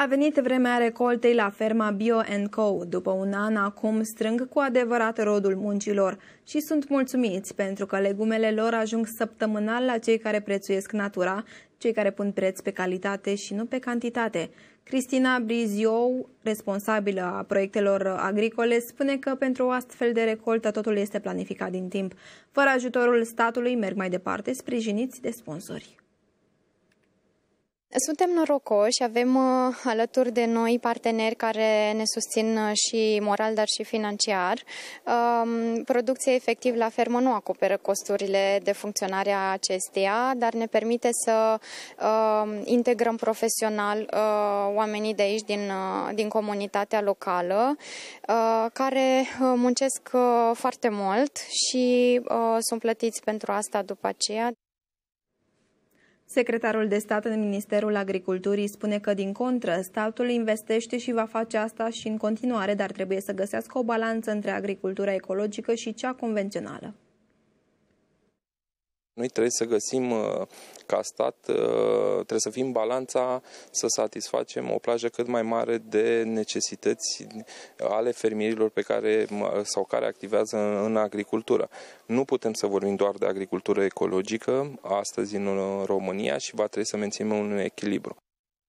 A venit vremea recoltei la ferma Bio Co. După un an, acum strâng cu adevărat rodul muncilor și sunt mulțumiți pentru că legumele lor ajung săptămânal la cei care prețuiesc natura, cei care pun preț pe calitate și nu pe cantitate. Cristina Briziou, responsabilă a proiectelor agricole, spune că pentru o astfel de recoltă totul este planificat din timp. Fără ajutorul statului merg mai departe, sprijiniți de sponsori. Suntem norocoși, avem uh, alături de noi parteneri care ne susțin uh, și moral, dar și financiar. Um, producția efectiv la fermă nu acoperă costurile de funcționare a acesteia, dar ne permite să um, integrăm profesional uh, oamenii de aici din, din comunitatea locală, care muncesc foarte mult și sunt plătiți pentru asta după aceea. Secretarul de stat în Ministerul Agriculturii spune că, din contră, statul investește și va face asta și în continuare, dar trebuie să găsească o balanță între agricultura ecologică și cea convențională. Noi trebuie să găsim uh, ca stat, uh, trebuie să fim balanța să satisfacem o plajă cât mai mare de necesități ale fermierilor pe care sau care activează în agricultură. Nu putem să vorbim doar de agricultură ecologică astăzi în România și va trebui să menținem un echilibru.